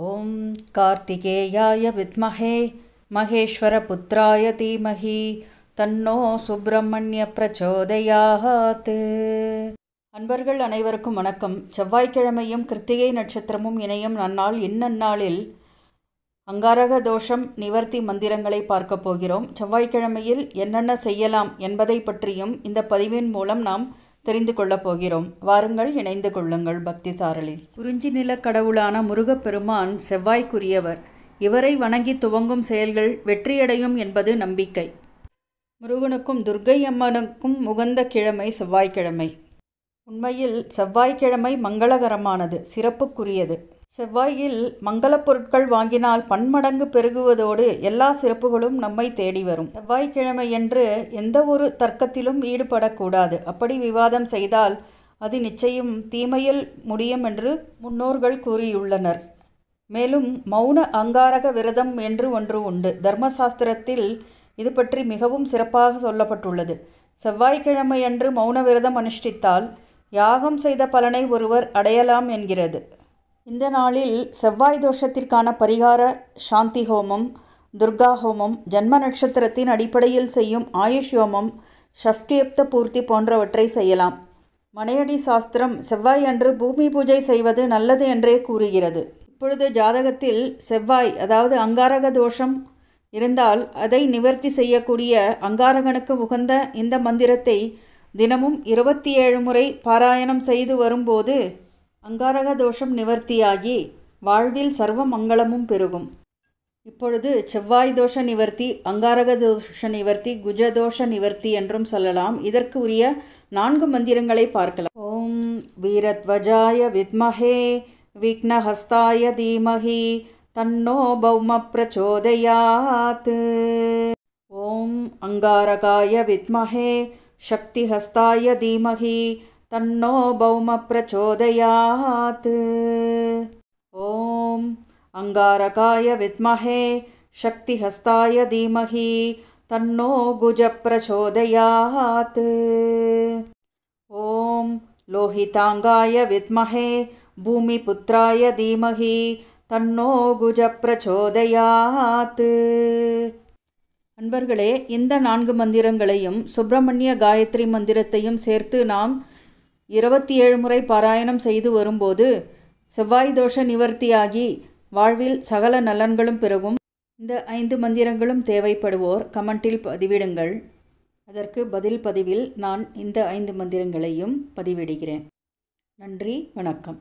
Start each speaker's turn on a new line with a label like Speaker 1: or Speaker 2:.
Speaker 1: ॐ कार्तिकेयाय மகேஸ்வர महेश्वरपुत्राय தீமகி தன்னோ சுப்பிரமணிய பிரச்சோதயாத் அன்பர்கள் அனைவருக்கும் வணக்கம் செவ்வாய்க்கிழமையும் கிருத்திகை நட்சத்திரமும் இணையும் நன்னாள் இன்னநாளில் அங்காரக தோஷம் நிவர்த்தி மந்திரங்களை பார்க்கப் போகிறோம் செவ்வாய்க்கிழமையில் என்னென்ன செய்யலாம் என்பதை பற்றியும் இந்த பதிவின் மூலம் நாம் தெரிந்து கொள்ளப் போகிறோம் வாருங்கள் இணைந்து கொள்ளுங்கள் பக்தி சாரலில் குறிஞ்சி நில கடவுளான முருகப்பெருமான் செவ்வாய்க்குரியவர் இவரை வணங்கி துவங்கும் செயல்கள் வெற்றியடையும் என்பது நம்பிக்கை முருகனுக்கும் துர்கை அம்மனுக்கும் உகந்த கிழமை செவ்வாய்க்கிழமை உண்மையில் செவ்வாய்க்கிழமை மங்களகரமானது சிறப்புக்குரியது செவ்வாயில் மங்களப் பொருட்கள் வாங்கினால் பன்மடங்கு பெருகுவதோடு எல்லா சிறப்புகளும் நம்மை தேடி வரும் செவ்வாய்க்கிழமை என்று எந்த ஒரு தர்க்கத்திலும் ஈடுபடக்கூடாது அப்படி விவாதம் செய்தால் அது நிச்சயம் தீமையில் முடியும் என்று முன்னோர்கள் கூறியுள்ளனர் மேலும் மௌன அங்காரக விரதம் என்று ஒன்று உண்டு தர்மசாஸ்திரத்தில் இது பற்றி மிகவும் சிறப்பாக சொல்லப்பட்டுள்ளது செவ்வாய்க்கிழமை என்று மௌன விரதம் அனுஷ்டித்தால் யாகம் செய்த பலனை ஒருவர் அடையலாம் என்கிறது இந்த நாளில் செவ்வாய் தோஷத்திற்கான பரிகார சாந்தி ஹோமம் துர்கா ஹோமம் ஜன்ம நட்சத்திரத்தின் அடிப்படையில் செய்யும் ஆயுஷ் ஹோமம் ஷஷ்டியப்த பூர்த்தி போன்றவற்றை செய்யலாம் மனையடி சாஸ்திரம் செவ்வாய் அன்று பூமி பூஜை செய்வது நல்லது என்றே கூறுகிறது இப்பொழுது ஜாதகத்தில் செவ்வாய் அதாவது அங்காரக தோஷம் இருந்தால் அதை நிவர்த்தி செய்யக்கூடிய அங்காரகனுக்கு உகந்த இந்த மந்திரத்தை தினமும் இருபத்தி ஏழு முறை பாராயணம் செய்து வரும்போது அங்காரக தோஷம் நிவர்த்தியாகி வாழ்வில் சர்வ மங்களமும் பெருகும் இப்பொழுது செவ்வாய் தோஷ நிவர்த்தி அங்காரக தோஷ நிவர்த்தி குஜதோஷ நிவர்த்தி என்றும் சொல்லலாம் இதற்கு உரிய நான்கு மந்திரங்களை பார்க்கலாம் ஓம் வீரத்வஜாய வித்மஹே விக்னஹஸ்தாய தீமஹி தன்னோ பௌம பிரச்சோதயாத் ஓம் அங்காரகாய வித்மஹே சக்திஹஸ்தாய தீமஹி தன்னோ தன்னோபௌம பிரச்சோதயாத் ஓம் அங்காரகாய வித்மஹே சக்தி ஹஸ்தாய தீமஹி தன்னோ குஜ பிரச்சோதயாத் ஓம் லோஹிதாங்காய வித்மஹே பூமி புத்திராய தீமஹி தன்னோ குஜ பிரச்சோதயாத் அன்பர்களே இந்த நான்கு மந்திரங்களையும் சுப்பிரமணிய காயத்ரி மந்திரத்தையும் சேர்த்து நாம் இருபத்தி ஏழு முறை பாராயணம் செய்து வரும்போது செவ்வாய் தோஷ நிவர்த்தியாகி வாழ்வில் சகல நலன்களும் பிறகும் இந்த ஐந்து மந்திரங்களும் தேவைப்படுவோர் கமெண்டில் பதிவிடுங்கள் அதற்கு பதில் பதிவில் நான் இந்த ஐந்து மந்திரங்களையும் பதிவிடுகிறேன் நன்றி வணக்கம்